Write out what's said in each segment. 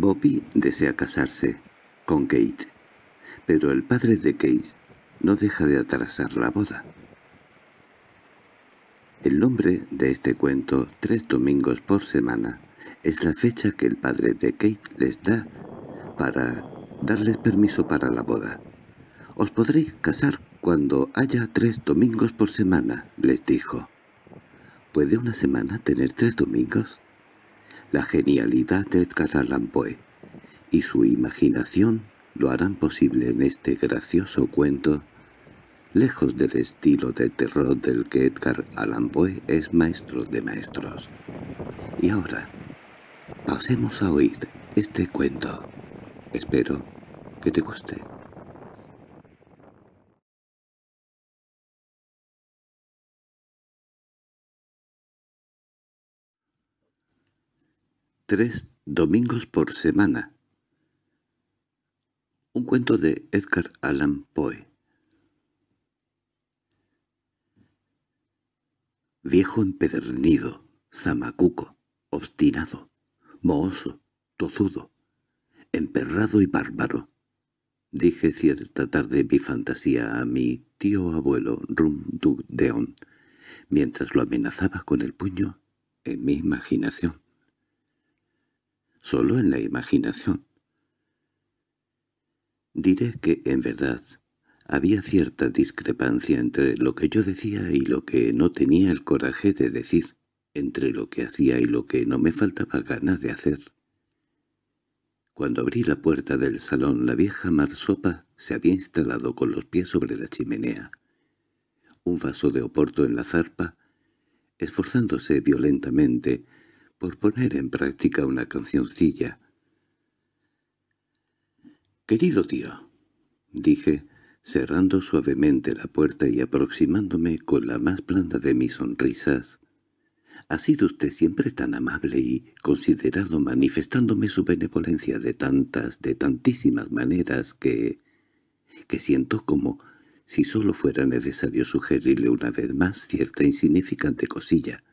Bobby desea casarse con Kate, pero el padre de Kate no deja de atrasar la boda. El nombre de este cuento, tres domingos por semana, es la fecha que el padre de Kate les da para darles permiso para la boda. «Os podréis casar cuando haya tres domingos por semana», les dijo. ¿Puede una semana tener tres domingos? La genialidad de Edgar Allan Poe y su imaginación lo harán posible en este gracioso cuento, lejos del estilo de terror del que Edgar Allan Poe es maestro de maestros. Y ahora, pasemos a oír este cuento. Espero que te guste. tres domingos por semana. Un cuento de Edgar Allan Poe. Viejo empedernido, zamacuco, obstinado, mohoso, tozudo, emperrado y bárbaro. Dije cierta tarde mi fantasía a mi tío abuelo Rum Deon, mientras lo amenazaba con el puño en mi imaginación solo en la imaginación. Diré que, en verdad, había cierta discrepancia entre lo que yo decía y lo que no tenía el coraje de decir, entre lo que hacía y lo que no me faltaba ganas de hacer. Cuando abrí la puerta del salón, la vieja marsopa se había instalado con los pies sobre la chimenea. Un vaso de oporto en la zarpa, esforzándose violentamente, por poner en práctica una cancioncilla. «Querido tío», dije, cerrando suavemente la puerta y aproximándome con la más blanda de mis sonrisas, «ha sido usted siempre tan amable y considerado manifestándome su benevolencia de tantas, de tantísimas maneras que... que siento como si solo fuera necesario sugerirle una vez más cierta insignificante cosilla»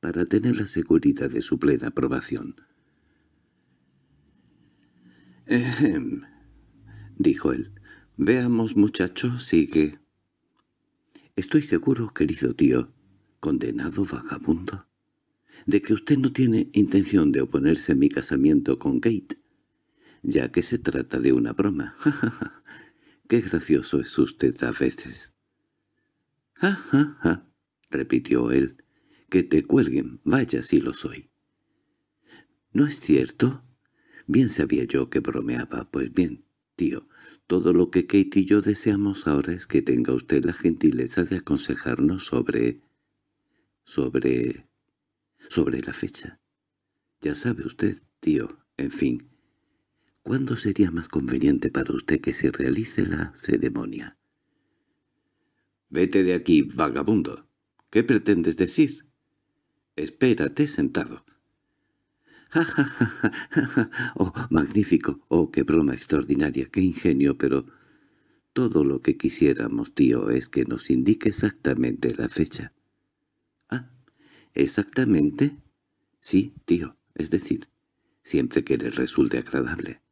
para tener la seguridad de su plena aprobación. —Ejem —dijo él. —Veamos, muchacho, sigue. —Estoy seguro, querido tío, condenado vagabundo, de que usted no tiene intención de oponerse a mi casamiento con Kate, ya que se trata de una broma. ¡Ja, qué gracioso es usted a veces! —¡Ja, ja, ja! —repitió él, que te cuelguen, vaya si lo soy. —¿No es cierto? Bien sabía yo que bromeaba. Pues bien, tío, todo lo que Kate y yo deseamos ahora es que tenga usted la gentileza de aconsejarnos sobre... sobre... sobre la fecha. Ya sabe usted, tío, en fin, ¿cuándo sería más conveniente para usted que se realice la ceremonia? —Vete de aquí, vagabundo. ¿Qué pretendes decir? Espérate sentado. «Ja, ja, ja, ja, oh magnífico! ¡Oh, qué broma extraordinaria! ¡Qué ingenio! Pero todo lo que quisiéramos, tío, es que nos indique exactamente la fecha». «Ah, ¿exactamente?» «Sí, tío, es decir, siempre que le resulte agradable».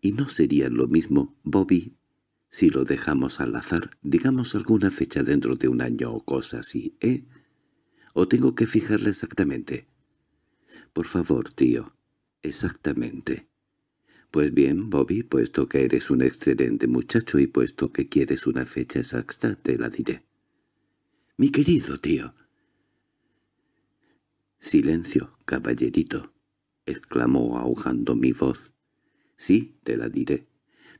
«¿Y no sería lo mismo, Bobby, si lo dejamos al azar, digamos alguna fecha dentro de un año o cosa así, eh?» ¿O tengo que fijarla exactamente? Por favor, tío. Exactamente. Pues bien, Bobby, puesto que eres un excelente muchacho y puesto que quieres una fecha exacta, te la diré. Mi querido tío. Silencio, caballerito, exclamó ahogando mi voz. Sí, te la diré.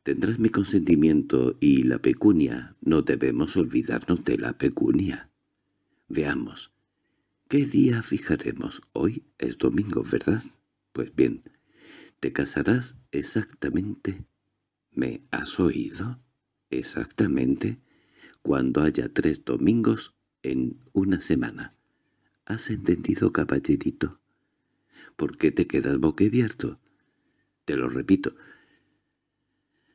Tendrás mi consentimiento y la pecunia. No debemos olvidarnos de la pecunia. Veamos, —¿Qué día fijaremos? Hoy es domingo, ¿verdad? Pues bien, te casarás exactamente. ¿Me has oído? Exactamente. Cuando haya tres domingos en una semana. ¿Has entendido, caballerito? ¿Por qué te quedas boquiabierto? Te lo repito.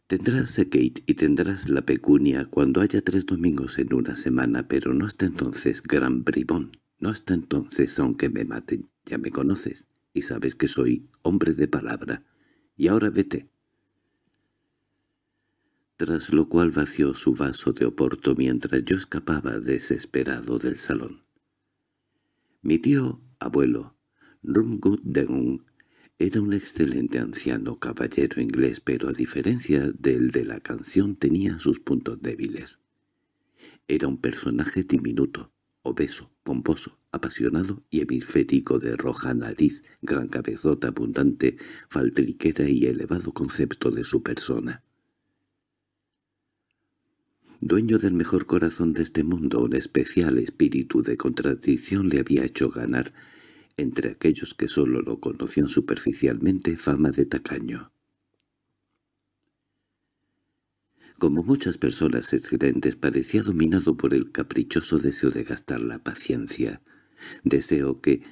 Tendrás a Kate y tendrás la pecunia cuando haya tres domingos en una semana, pero no hasta entonces, gran bribón. No hasta entonces, aunque me maten, ya me conoces, y sabes que soy hombre de palabra, y ahora vete. Tras lo cual vació su vaso de oporto mientras yo escapaba desesperado del salón. Mi tío, abuelo, Rumgut era un excelente anciano caballero inglés, pero a diferencia del de la canción tenía sus puntos débiles. Era un personaje diminuto, obeso, pomposo, apasionado y hemisférico de roja nariz, gran cabezota abundante, faltriquera y elevado concepto de su persona. Dueño del mejor corazón de este mundo, un especial espíritu de contradicción le había hecho ganar, entre aquellos que sólo lo conocían superficialmente, fama de tacaño. Como muchas personas excelentes parecía dominado por el caprichoso deseo de gastar la paciencia, deseo que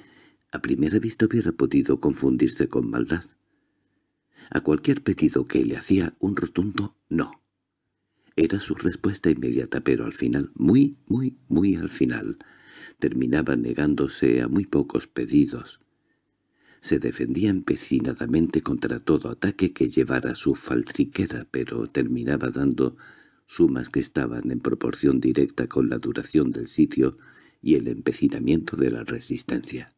a primera vista hubiera podido confundirse con maldad. A cualquier pedido que le hacía un rotundo no. Era su respuesta inmediata, pero al final, muy, muy, muy al final, terminaba negándose a muy pocos pedidos. Se defendía empecinadamente contra todo ataque que llevara su faltriquera, pero terminaba dando sumas que estaban en proporción directa con la duración del sitio y el empecinamiento de la resistencia.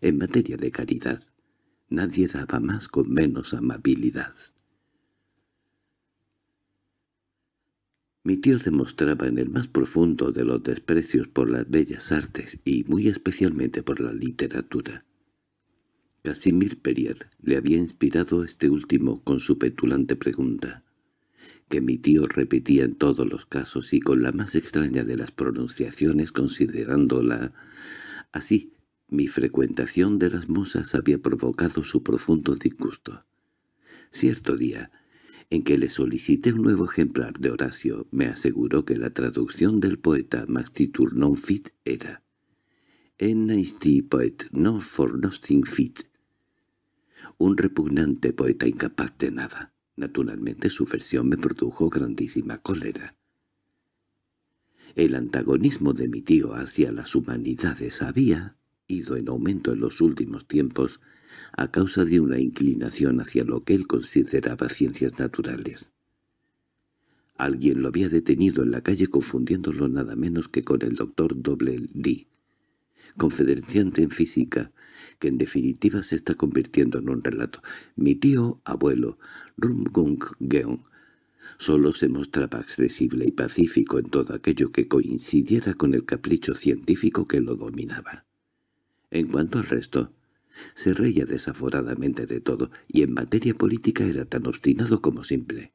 En materia de caridad, nadie daba más con menos amabilidad. Mi tío demostraba en el más profundo de los desprecios por las bellas artes y muy especialmente por la literatura. Casimir Perier le había inspirado este último con su petulante pregunta, que mi tío repetía en todos los casos y con la más extraña de las pronunciaciones considerándola. Así, mi frecuentación de las musas había provocado su profundo disgusto. Cierto día, en que le solicité un nuevo ejemplar de Horacio, me aseguró que la traducción del poeta "Maxitur non fit era «En poet no for nothing fit», un repugnante poeta incapaz de nada. Naturalmente su versión me produjo grandísima cólera. El antagonismo de mi tío hacia las humanidades había ido en aumento en los últimos tiempos a causa de una inclinación hacia lo que él consideraba ciencias naturales. Alguien lo había detenido en la calle confundiéndolo nada menos que con el doctor Doble D conferenciante en física, que en definitiva se está convirtiendo en un relato. Mi tío abuelo, Rumgung-geon, solo se mostraba accesible y pacífico en todo aquello que coincidiera con el capricho científico que lo dominaba. En cuanto al resto, se reía desaforadamente de todo y en materia política era tan obstinado como simple.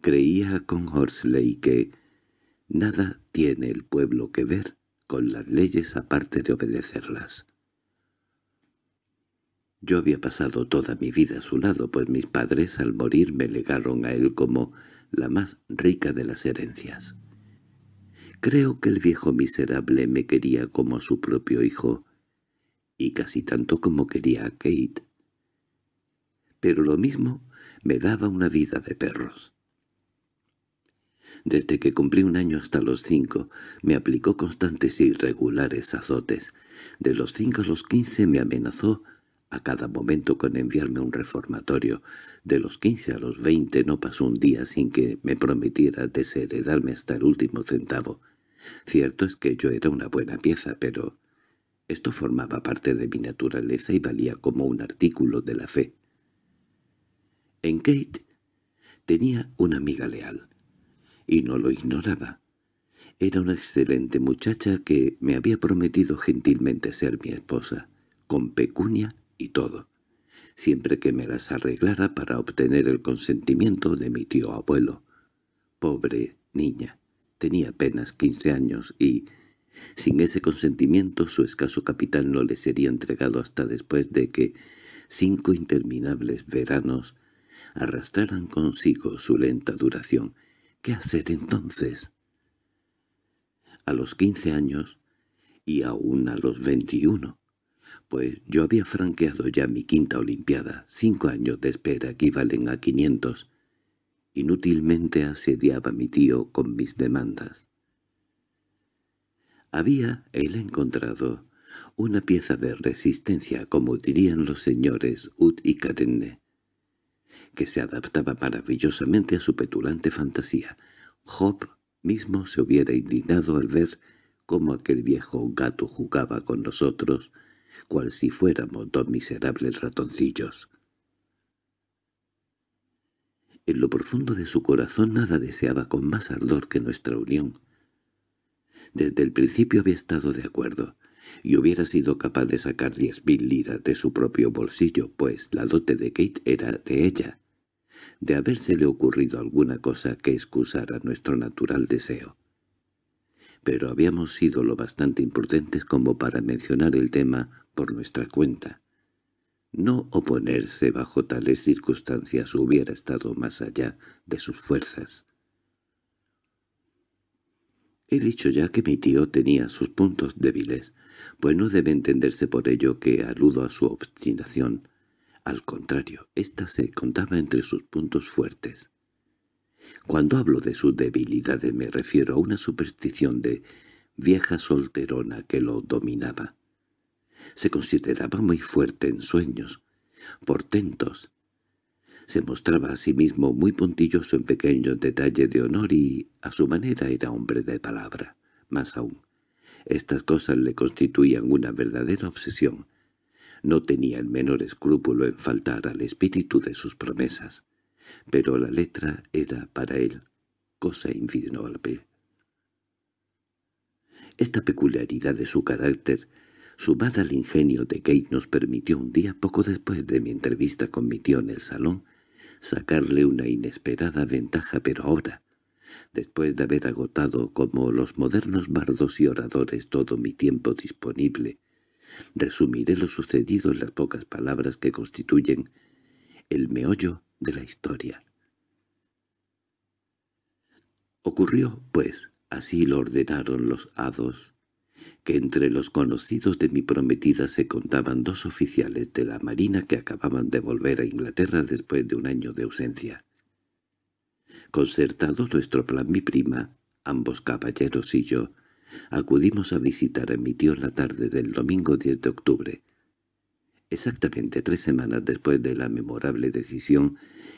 Creía con Horsley que nada tiene el pueblo que ver las leyes aparte de obedecerlas. Yo había pasado toda mi vida a su lado, pues mis padres al morir me legaron a él como la más rica de las herencias. Creo que el viejo miserable me quería como a su propio hijo, y casi tanto como quería a Kate. Pero lo mismo me daba una vida de perros. Desde que cumplí un año hasta los cinco, me aplicó constantes y e irregulares azotes. De los cinco a los quince me amenazó a cada momento con enviarme un reformatorio. De los quince a los veinte no pasó un día sin que me prometiera desheredarme hasta el último centavo. Cierto es que yo era una buena pieza, pero esto formaba parte de mi naturaleza y valía como un artículo de la fe. En Kate tenía una amiga leal, y no lo ignoraba. Era una excelente muchacha que me había prometido gentilmente ser mi esposa, con pecunia y todo, siempre que me las arreglara para obtener el consentimiento de mi tío abuelo. Pobre niña, tenía apenas quince años y, sin ese consentimiento, su escaso capital no le sería entregado hasta después de que cinco interminables veranos arrastraran consigo su lenta duración, ¿Qué hacer entonces? A los quince años, y aún a los veintiuno, pues yo había franqueado ya mi quinta olimpiada, cinco años de espera equivalen a quinientos. Inútilmente asediaba mi tío con mis demandas. Había él encontrado una pieza de resistencia, como dirían los señores Ut y Karenne, que se adaptaba maravillosamente a su petulante fantasía. Job mismo se hubiera indignado al ver cómo aquel viejo gato jugaba con nosotros, cual si fuéramos dos miserables ratoncillos. En lo profundo de su corazón nada deseaba con más ardor que nuestra unión. Desde el principio había estado de acuerdo y hubiera sido capaz de sacar diez mil liras de su propio bolsillo, pues la dote de Kate era de ella, de habérsele ocurrido alguna cosa que excusara nuestro natural deseo. Pero habíamos sido lo bastante imprudentes como para mencionar el tema por nuestra cuenta. No oponerse bajo tales circunstancias hubiera estado más allá de sus fuerzas. He dicho ya que mi tío tenía sus puntos débiles, pues no debe entenderse por ello que aludo a su obstinación. Al contrario, ésta se contaba entre sus puntos fuertes. Cuando hablo de sus debilidades me refiero a una superstición de vieja solterona que lo dominaba. Se consideraba muy fuerte en sueños, portentos. Se mostraba a sí mismo muy puntilloso en pequeños detalles de honor y, a su manera, era hombre de palabra. Más aún, estas cosas le constituían una verdadera obsesión. No tenía el menor escrúpulo en faltar al espíritu de sus promesas, pero la letra era para él cosa infinita. Esta peculiaridad de su carácter, sumada al ingenio de Kate, nos permitió un día, poco después de mi entrevista con mi tío en el salón, sacarle una inesperada ventaja, pero ahora, Después de haber agotado como los modernos bardos y oradores todo mi tiempo disponible, resumiré lo sucedido en las pocas palabras que constituyen el meollo de la historia. Ocurrió, pues, así lo ordenaron los hados, que entre los conocidos de mi prometida se contaban dos oficiales de la marina que acababan de volver a Inglaterra después de un año de ausencia. Concertado nuestro plan mi prima, ambos caballeros y yo, acudimos a visitar a mi tío la tarde del domingo 10 de octubre, exactamente tres semanas después de la memorable decisión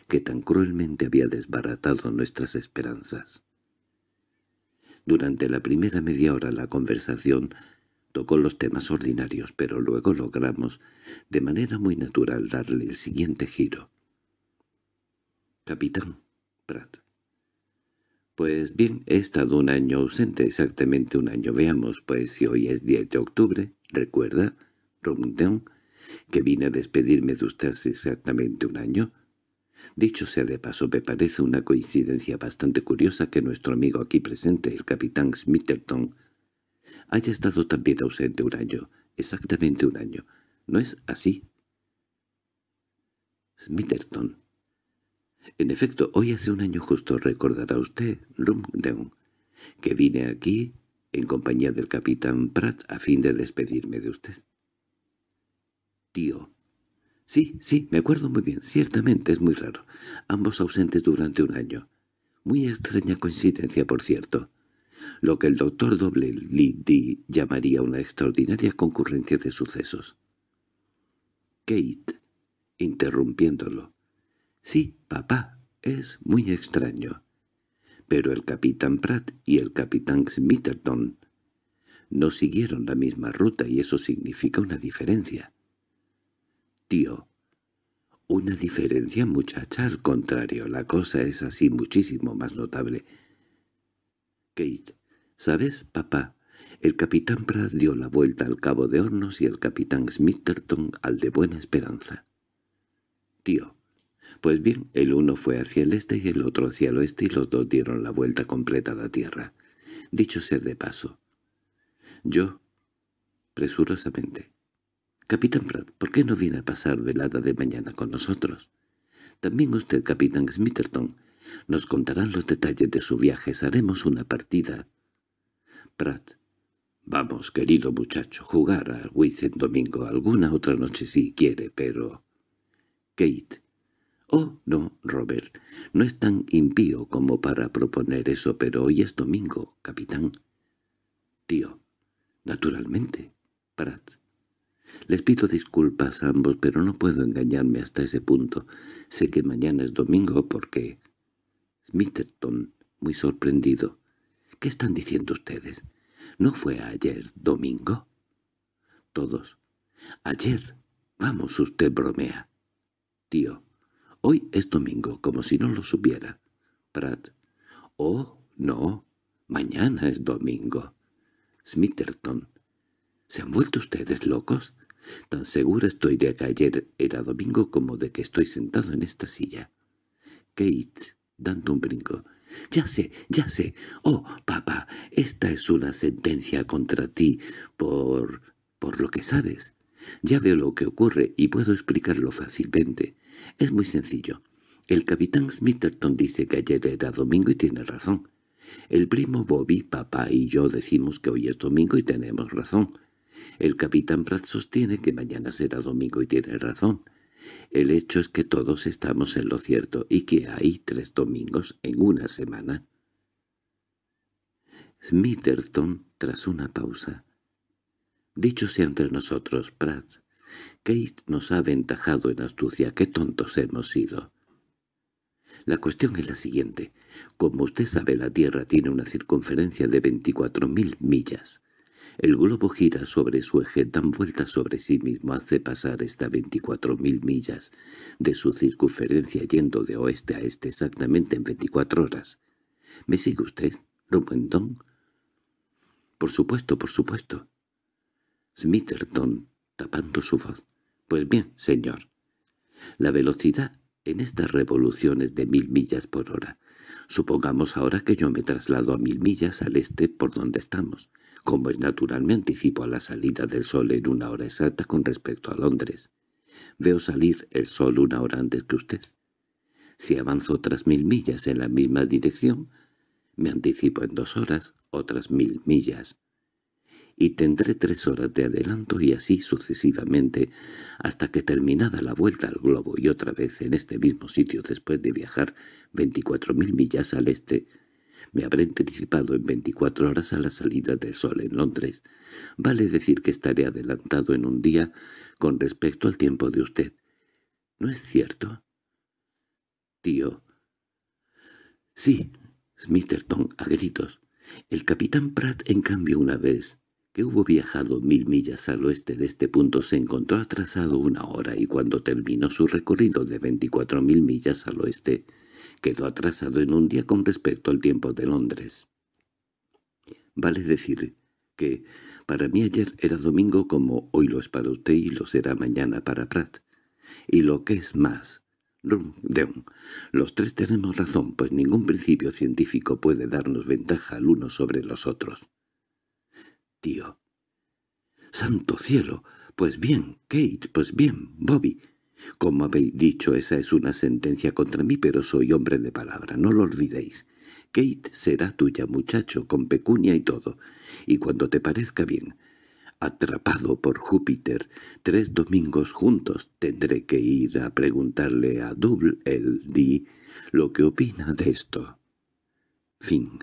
que tan cruelmente había desbaratado nuestras esperanzas. Durante la primera media hora la conversación tocó los temas ordinarios, pero luego logramos, de manera muy natural, darle el siguiente giro. «Capitán», Pratt. Pues bien, he estado un año ausente, exactamente un año. Veamos, pues si hoy es 10 de octubre, ¿recuerda, que vine a despedirme de usted exactamente un año? Dicho sea de paso, me parece una coincidencia bastante curiosa que nuestro amigo aquí presente, el capitán Smitherton, haya estado también ausente un año, exactamente un año. ¿No es así? Smitherton en efecto, hoy hace un año justo recordará usted, Rumden, que vine aquí en compañía del capitán Pratt a fin de despedirme de usted. Tío. Sí, sí, me acuerdo muy bien, ciertamente es muy raro. Ambos ausentes durante un año. Muy extraña coincidencia, por cierto. Lo que el doctor Doble Liddy llamaría una extraordinaria concurrencia de sucesos. Kate, interrumpiéndolo. —Sí, papá, es muy extraño. Pero el capitán Pratt y el capitán Smitherton no siguieron la misma ruta y eso significa una diferencia. Tío, una diferencia muchacha, al contrario, la cosa es así muchísimo más notable. Kate, ¿sabes, papá? El capitán Pratt dio la vuelta al cabo de Hornos y el capitán Smitherton al de Buena Esperanza. Tío, pues bien, el uno fue hacia el este y el otro hacia el oeste y los dos dieron la vuelta completa a la tierra. Dicho sea de paso. Yo, presurosamente. Capitán Pratt, ¿por qué no viene a pasar velada de mañana con nosotros? También usted, Capitán Smitherton. Nos contarán los detalles de su viaje, haremos una partida. Pratt. Vamos, querido muchacho, jugar a Wiz en domingo. Alguna otra noche si quiere, pero... Kate. —Oh, no, Robert, no es tan impío como para proponer eso, pero hoy es domingo, capitán. —Tío, naturalmente, Pratt. Les pido disculpas a ambos, pero no puedo engañarme hasta ese punto. Sé que mañana es domingo porque... Smitherton, muy sorprendido. —¿Qué están diciendo ustedes? ¿No fue ayer domingo? Todos. —Ayer. Vamos, usted bromea. Tío, Hoy es domingo, como si no lo supiera. Pratt. Oh, no, mañana es domingo. Smitherton. ¿Se han vuelto ustedes locos? Tan segura estoy de que ayer era domingo como de que estoy sentado en esta silla. Kate, dando un brinco. «Ya sé, ya sé. Oh, papá, esta es una sentencia contra ti por... por lo que sabes. Ya veo lo que ocurre y puedo explicarlo fácilmente. Es muy sencillo. El capitán Smitherton dice que ayer era domingo y tiene razón. El primo Bobby, papá y yo decimos que hoy es domingo y tenemos razón. El capitán Pratt sostiene que mañana será domingo y tiene razón. El hecho es que todos estamos en lo cierto y que hay tres domingos en una semana. Smitherton, tras una pausa, Dicho sea entre nosotros, Pratt, Kate nos ha aventajado en astucia. ¡Qué tontos hemos sido! La cuestión es la siguiente. Como usted sabe, la Tierra tiene una circunferencia de 24.000 millas. El globo gira sobre su eje, dan vueltas sobre sí mismo, hace pasar estas 24.000 millas de su circunferencia yendo de oeste a este exactamente en 24 horas. ¿Me sigue usted, Rumendón? Por supuesto, por supuesto. Smitherton, tapando su voz. —Pues bien, señor. La velocidad en estas revoluciones de mil millas por hora. Supongamos ahora que yo me traslado a mil millas al este por donde estamos. Como es natural, me anticipo a la salida del sol en una hora exacta con respecto a Londres. Veo salir el sol una hora antes que usted. Si avanzo otras mil millas en la misma dirección, me anticipo en dos horas otras mil millas y tendré tres horas de adelanto y así sucesivamente, hasta que terminada la vuelta al globo y otra vez en este mismo sitio después de viajar veinticuatro mil millas al este, me habré anticipado en veinticuatro horas a la salida del sol en Londres. Vale decir que estaré adelantado en un día con respecto al tiempo de usted. ¿No es cierto? Tío. Sí, Smitherton, a gritos. El capitán Pratt, en cambio, una vez que hubo viajado mil millas al oeste de este punto se encontró atrasado una hora y cuando terminó su recorrido de mil millas al oeste, quedó atrasado en un día con respecto al tiempo de Londres. Vale decir que para mí ayer era domingo como hoy lo es para usted y lo será mañana para Pratt. Y lo que es más, los tres tenemos razón, pues ningún principio científico puede darnos ventaja al uno sobre los otros tío. —¡Santo cielo! Pues bien, Kate, pues bien, Bobby. Como habéis dicho, esa es una sentencia contra mí, pero soy hombre de palabra, no lo olvidéis. Kate será tuya, muchacho, con pecunia y todo, y cuando te parezca bien. Atrapado por Júpiter, tres domingos juntos tendré que ir a preguntarle a Double el D lo que opina de esto. Fin